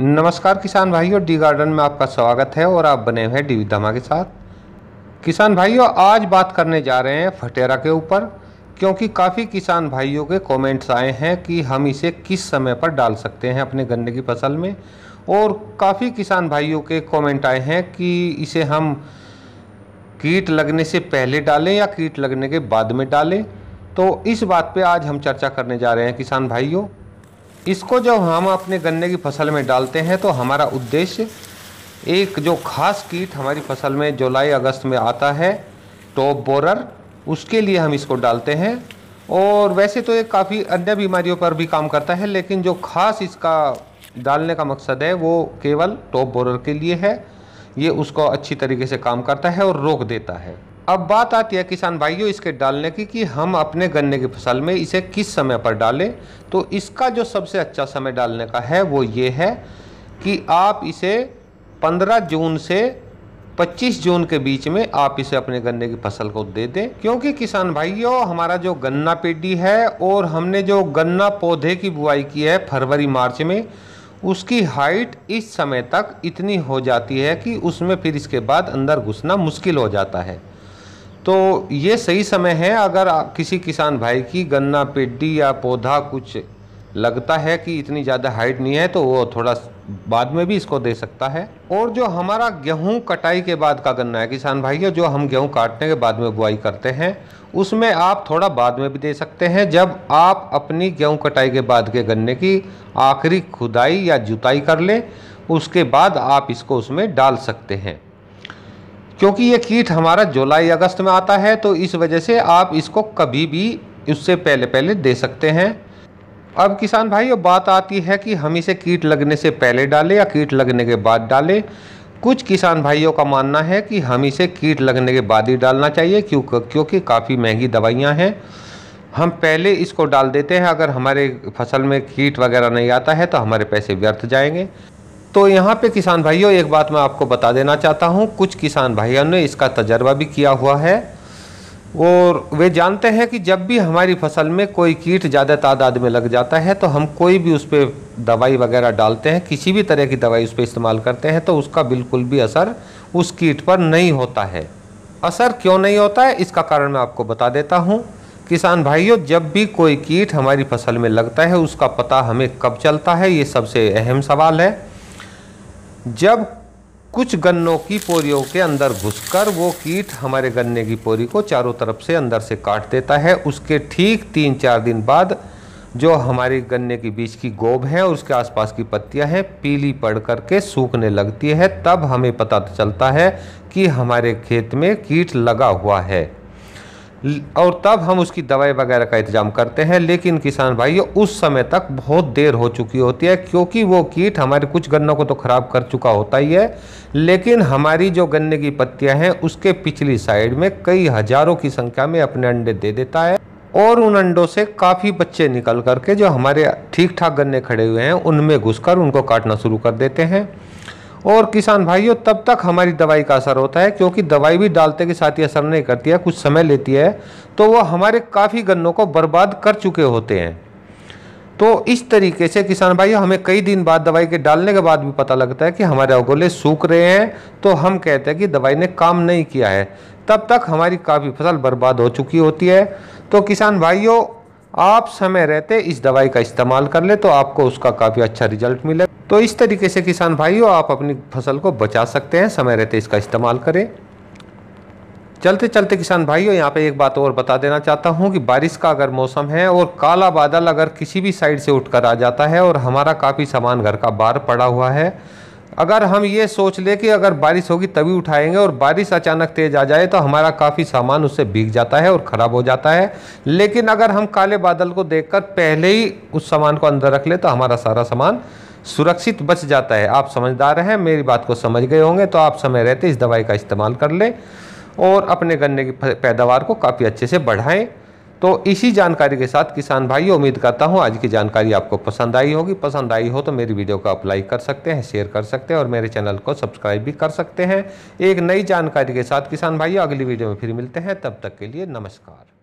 नमस्कार किसान भाइयों डी गार्डन में आपका स्वागत है और आप बने हुए हैं डी धमा के साथ किसान भाइयों आज बात करने जा रहे हैं फटेरा के ऊपर क्योंकि काफ़ी किसान भाइयों के कमेंट्स आए हैं कि हम इसे किस समय पर डाल सकते हैं अपने गन्ने की फसल में और काफ़ी किसान भाइयों के कमेंट आए हैं कि इसे हम कीट लगने से पहले डालें या कीट लगने के बाद में डालें तो इस बात पर आज हम चर्चा करने जा रहे हैं किसान भाइयों इसको जब हम अपने गन्ने की फसल में डालते हैं तो हमारा उद्देश्य एक जो खास कीट हमारी फसल में जुलाई अगस्त में आता है टॉप बोरर उसके लिए हम इसको डालते हैं और वैसे तो ये काफ़ी अन्य बीमारियों पर भी काम करता है लेकिन जो खास इसका डालने का मकसद है वो केवल टॉप बोरर के लिए है ये उसको अच्छी तरीके से काम करता है और रोक देता है अब बात आती है किसान भाइयों इसके डालने की कि हम अपने गन्ने की फसल में इसे किस समय पर डालें तो इसका जो सबसे अच्छा समय डालने का है वो ये है कि आप इसे 15 जून से 25 जून के बीच में आप इसे अपने गन्ने की फसल को दे दें क्योंकि किसान भाइयों हमारा जो गन्ना पेटी है और हमने जो गन्ना पौधे की बुआई की है फरवरी मार्च में उसकी हाइट इस समय तक इतनी हो जाती है कि उसमें फिर इसके बाद अंदर घुसना मुश्किल हो जाता है तो ये सही समय है अगर किसी किसान भाई की गन्ना पेड्डी या पौधा कुछ लगता है कि इतनी ज़्यादा हाइट नहीं है तो वो थोड़ा बाद में भी इसको दे सकता है और जो हमारा गेहूं कटाई के बाद का गन्ना है किसान भाइयों जो हम गेहूं काटने के बाद में बुआई करते हैं उसमें आप थोड़ा बाद में भी दे सकते हैं जब आप अपनी गेहूं कटाई के बाद के गन्ने की आखिरी खुदाई या जुताई कर लें उसके बाद आप इसको उसमें डाल सकते हैं क्योंकि ये कीट हमारा जुलाई अगस्त में आता है तो इस वजह से आप इसको कभी भी उससे पहले पहले दे सकते हैं अब किसान भाई बात आती है कि हम इसे कीट लगने से पहले डालें या कीट लगने के बाद डालें कुछ किसान भाइयों का मानना है कि हम इसे कीट लगने के बाद ही डालना चाहिए क्यों क्योंकि काफ़ी महंगी दवाइयाँ हैं हम पहले इसको डाल देते हैं अगर हमारे फसल में कीट वगैरह नहीं आता है तो हमारे पैसे व्यर्थ जाएंगे तो यहाँ पे किसान भाइयों एक बात मैं आपको बता देना चाहता हूँ कुछ किसान भाइयों ने इसका तजर्बा भी किया हुआ है और वे जानते हैं कि जब भी हमारी फसल में कोई कीट ज़्यादा तादाद में लग जाता है तो हम कोई भी उस पर दवाई वगैरह डालते हैं किसी भी तरह की दवाई उस पर इस्तेमाल करते हैं तो उसका बिल्कुल भी असर उस कीट पर नहीं होता है असर क्यों नहीं होता है इसका कारण मैं आपको बता देता हूँ किसान भाइयों जब भी कोई कीट हमारी फसल में लगता है उसका पता हमें कब चलता है ये सबसे अहम सवाल है जब कुछ गन्नों की पोरियों के अंदर घुसकर वो कीट हमारे गन्ने की पोरी को चारों तरफ से अंदर से काट देता है उसके ठीक तीन चार दिन बाद जो हमारी गन्ने के बीज की गोब है और उसके आसपास की पत्तियां हैं पीली पड़ करके सूखने लगती है तब हमें पता चलता है कि हमारे खेत में कीट लगा हुआ है और तब हम उसकी दवाई वगैरह का इंतजाम करते हैं लेकिन किसान भाइयों उस समय तक बहुत देर हो चुकी होती है क्योंकि वो कीट हमारे कुछ गन्नों को तो ख़राब कर चुका होता ही है लेकिन हमारी जो गन्ने की पत्तियां हैं उसके पिछली साइड में कई हज़ारों की संख्या में अपने अंडे दे देता है और उन अंडों से काफ़ी बच्चे निकल करके जो हमारे ठीक ठाक गन्ने खड़े हुए हैं उनमें घुसकर उनको काटना शुरू कर देते हैं और किसान भाइयों तब तक हमारी दवाई का असर होता है क्योंकि दवाई भी डालते के साथ ही असर नहीं करती है कुछ समय लेती है तो वह हमारे काफ़ी गन्नों को बर्बाद कर चुके होते हैं तो इस तरीके से किसान भाइयों हमें कई दिन बाद दवाई के डालने के बाद भी पता लगता है कि हमारे अगोले सूख रहे हैं तो हम कहते हैं कि दवाई ने काम नहीं किया है तब तक हमारी काफ़ी फसल बर्बाद हो चुकी होती है तो किसान भाइयों आप समय रहते इस दवाई का इस्तेमाल कर ले तो आपको उसका काफ़ी अच्छा रिजल्ट मिलेगा तो इस तरीके से किसान भाइयों आप अपनी फसल को बचा सकते हैं समय रहते इसका इस्तेमाल करें चलते चलते किसान भाइयों यहाँ पे एक बात और बता देना चाहता हूँ कि बारिश का अगर मौसम है और काला बादल अगर किसी भी साइड से उठकर आ जाता है और हमारा काफ़ी सामान घर का बाहर पड़ा हुआ है अगर हम ये सोच ले कि अगर बारिश होगी तभी उठाएंगे और बारिश अचानक तेज आ जाए तो हमारा काफ़ी सामान उससे भीग जाता है और ख़राब हो जाता है लेकिन अगर हम काले बादल को देख पहले ही उस सामान को अंदर रख ले तो हमारा सारा सामान सुरक्षित बच जाता है आप समझदार हैं मेरी बात को समझ गए होंगे तो आप समय रहते इस दवाई का इस्तेमाल कर लें और अपने गन्ने की पैदावार को काफ़ी अच्छे से बढ़ाएं तो इसी जानकारी के साथ किसान भाई उम्मीद करता हूँ आज की जानकारी आपको पसंद आई होगी पसंद आई हो तो मेरी वीडियो को आप लाइक कर सकते हैं शेयर कर सकते हैं और मेरे चैनल को सब्सक्राइब भी कर सकते हैं एक नई जानकारी के साथ किसान भाई अगली वीडियो में फिर मिलते हैं तब तक के लिए नमस्कार